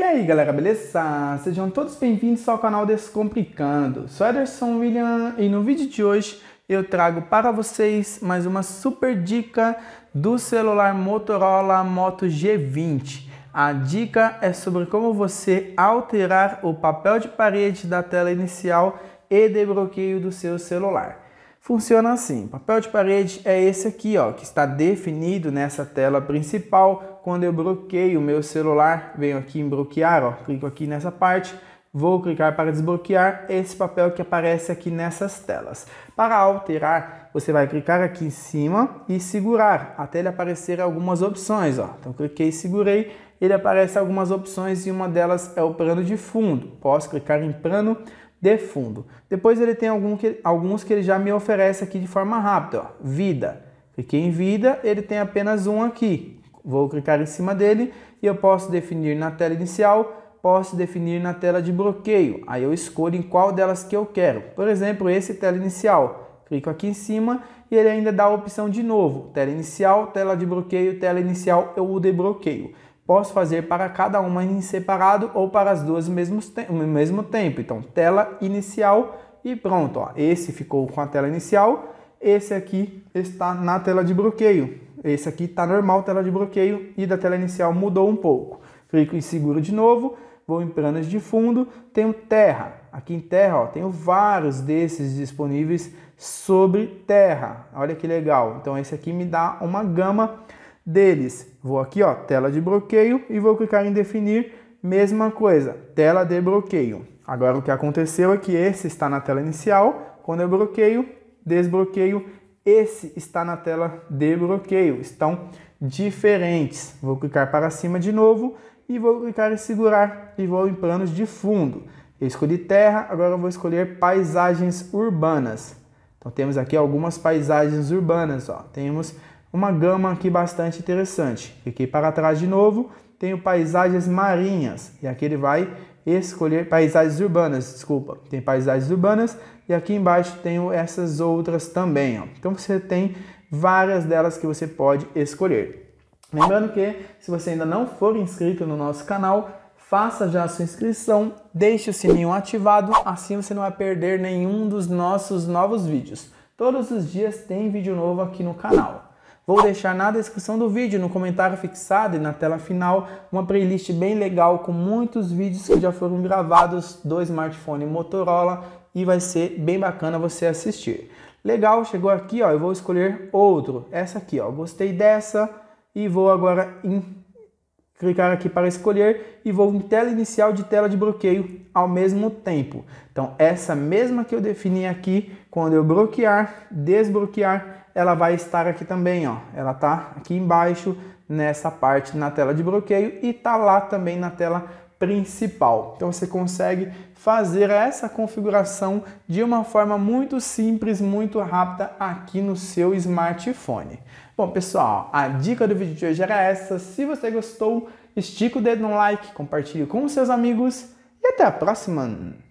E aí galera, beleza? Sejam todos bem-vindos ao canal Descomplicando. Sou Ederson William e no vídeo de hoje eu trago para vocês mais uma super dica do celular Motorola Moto G20. A dica é sobre como você alterar o papel de parede da tela inicial e de bloqueio do seu celular. Funciona assim: papel de parede é esse aqui, ó, que está definido nessa tela principal. Quando eu bloqueio o meu celular, venho aqui em bloquear, ó, clico aqui nessa parte, vou clicar para desbloquear esse papel que aparece aqui nessas telas. Para alterar, você vai clicar aqui em cima e segurar até ele aparecer algumas opções, ó. Então cliquei e segurei, ele aparece algumas opções e uma delas é o plano de fundo. Posso clicar em plano de fundo. Depois ele tem algum que, alguns que ele já me oferece aqui de forma rápida. Ó. Vida. Cliquei em vida, ele tem apenas um aqui. Vou clicar em cima dele e eu posso definir na tela inicial, posso definir na tela de bloqueio. Aí eu escolho em qual delas que eu quero. Por exemplo, esse tela inicial. Clico aqui em cima e ele ainda dá a opção de novo. Tela inicial, tela de bloqueio, tela inicial, eu o debloqueio posso fazer para cada uma em separado ou para as duas ao mesmo, mesmo tempo. Então, tela inicial e pronto. Ó, esse ficou com a tela inicial, esse aqui está na tela de bloqueio. Esse aqui está normal, tela de bloqueio, e da tela inicial mudou um pouco. Clico em seguro de novo, vou em planos de fundo, tenho terra. Aqui em terra, ó, tenho vários desses disponíveis sobre terra. Olha que legal. Então, esse aqui me dá uma gama deles. Vou aqui, ó, tela de bloqueio e vou clicar em definir, mesma coisa, tela de bloqueio. Agora o que aconteceu é que esse está na tela inicial, quando eu bloqueio, desbloqueio, esse está na tela de bloqueio, estão diferentes. Vou clicar para cima de novo e vou clicar em segurar e vou em planos de fundo. Eu escolhi terra, agora vou escolher paisagens urbanas. Então temos aqui algumas paisagens urbanas, ó. Temos uma gama aqui bastante interessante. Fiquei para trás de novo, tenho paisagens marinhas, e aqui ele vai escolher paisagens urbanas, desculpa, tem paisagens urbanas, e aqui embaixo tenho essas outras também. Ó. Então você tem várias delas que você pode escolher. Lembrando que se você ainda não for inscrito no nosso canal, faça já a sua inscrição, deixe o sininho ativado, assim você não vai perder nenhum dos nossos novos vídeos. Todos os dias tem vídeo novo aqui no canal. Vou deixar na descrição do vídeo, no comentário fixado e na tela final, uma playlist bem legal com muitos vídeos que já foram gravados do smartphone Motorola e vai ser bem bacana você assistir. Legal, chegou aqui, ó, eu vou escolher outro, essa aqui, ó, gostei dessa e vou agora em clicar aqui para escolher e vou em tela inicial de tela de bloqueio ao mesmo tempo. Então essa mesma que eu defini aqui, quando eu bloquear, desbloquear, ela vai estar aqui também, ó. Ela tá aqui embaixo nessa parte na tela de bloqueio e tá lá também na tela principal. Então você consegue fazer essa configuração de uma forma muito simples, muito rápida aqui no seu smartphone. Bom, pessoal, a dica do vídeo de hoje era essa. Se você gostou, estica o dedo no like, compartilhe com seus amigos e até a próxima.